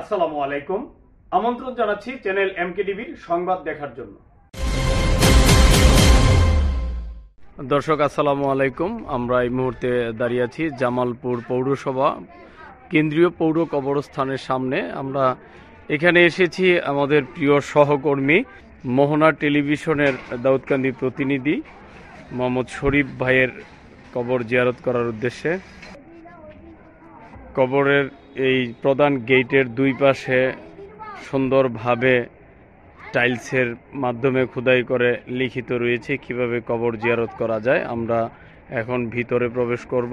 আসসালামু আলাইকুম আমন্ত্রণ জানাচ্ছি চ্যানেল এমকে টিভির সংবাদ দেখার জন্য দর্শক আসসালামু আলাইকুম আমরা এই মুহূর্তে দাঁড়িয়ে আছি জামালপুর পৌরসভা কেন্দ্রীয় পৌর কবরস্থানের সামনে আমরা এখানে এসেছি আমাদের প্রিয় সহকর্মী মোহনা টেলিভিশনের দাউদকান্দি প্রতিনিধি মোহাম্মদ শরীফ ভাইয়ের কবর জিয়ারত করার উদ্দেশ্যে কবরের এই প্রধান গেটের দুই পাশে সুন্দরভাবে টাইলসের মাধ্যমে খোদাই করে লিখিত রয়েছে কিভাবে কবর জিয়ারত করা যায় আমরা এখন ভিতরে প্রবেশ করব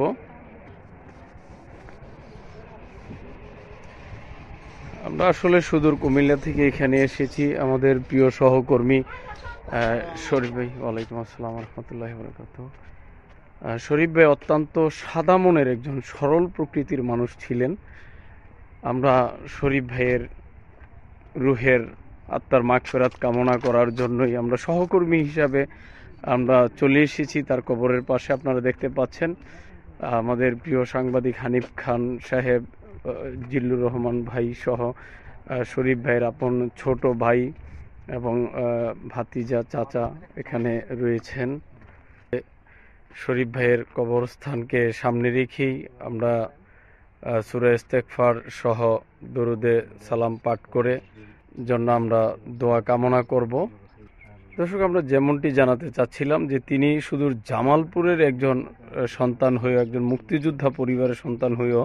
আমরা আসলে সুদূর কুমিল্লা থেকে এখানে এসেছি আমাদের প্রিয় সহকর্মী শরীফ ভাই ওয়ালাইকুম আসসালাম রহমতুল্লাহ বরকাত শরীফ ভাই অত্যন্ত সাদা মনের একজন সরল প্রকৃতির মানুষ ছিলেন আমরা শরীফ ভাইয়ের রুহের আত্মার ফেরাত কামনা করার জন্যই আমরা সহকর্মী হিসাবে আমরা চলে এসেছি তার কবরের পাশে আপনারা দেখতে পাচ্ছেন আমাদের প্রিয় সাংবাদিক হানিফ খান সাহেব জিল্লুর রহমান ভাই সহ শরীফ ভাইয়ের আপন ছোট ভাই এবং ভাতিজা চাচা এখানে রয়েছেন শরীফ ভাইয়ের কবরস্থানকে সামনে রেখেই আমরা সুরা ইস্তেকফার সহ দরুদে সালাম পাঠ করে জন্য আমরা দোয়া কামনা করব দর্শক আমরা যেমনটি জানাতে চাচ্ছিলাম যে তিনি সুদূর জামালপুরের একজন সন্তান হয়েও একজন মুক্তিযোদ্ধা পরিবারের সন্তান হয়েও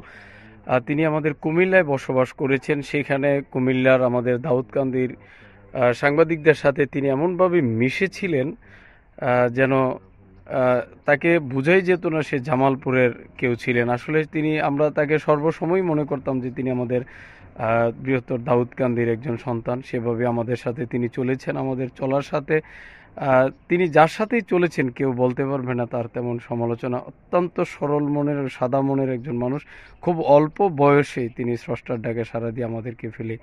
তিনি আমাদের কুমিল্লায় বসবাস করেছেন সেখানে কুমিল্লার আমাদের দাউদকান্দির সাংবাদিকদের সাথে তিনি এমনভাবে মিশেছিলেন যেন তাকে বুঝাই যেত না সে জামালপুরের কেউ ছিলেন আসলে তিনি আমরা তাকে সর্বসময় মনে করতাম যে তিনি আমাদের বৃহত্তর দাউদ কান্দির একজন সন্তান সেভাবে আমাদের সাথে তিনি চলেছেন আমাদের চলার সাথে তিনি যার সাথেই চলেছেন কেউ বলতে পারবে না তার তেমন সমালোচনা অত্যন্ত সরল মনের সাদা মনের একজন মানুষ খুব অল্প বয়সে তিনি স্রষ্টার ডাকে সারা দিয়ে আমাদেরকে ফেলে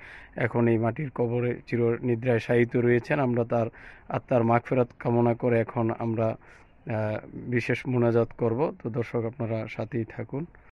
এখন এই মাটির কবরে চির নিদ্রায় শায়িত রয়েছেন আমরা তার আত্মার মাগফেরাত কামনা করে এখন আমরা বিশেষ মোনাজাত করব তো দর্শক আপনারা সাথেই থাকুন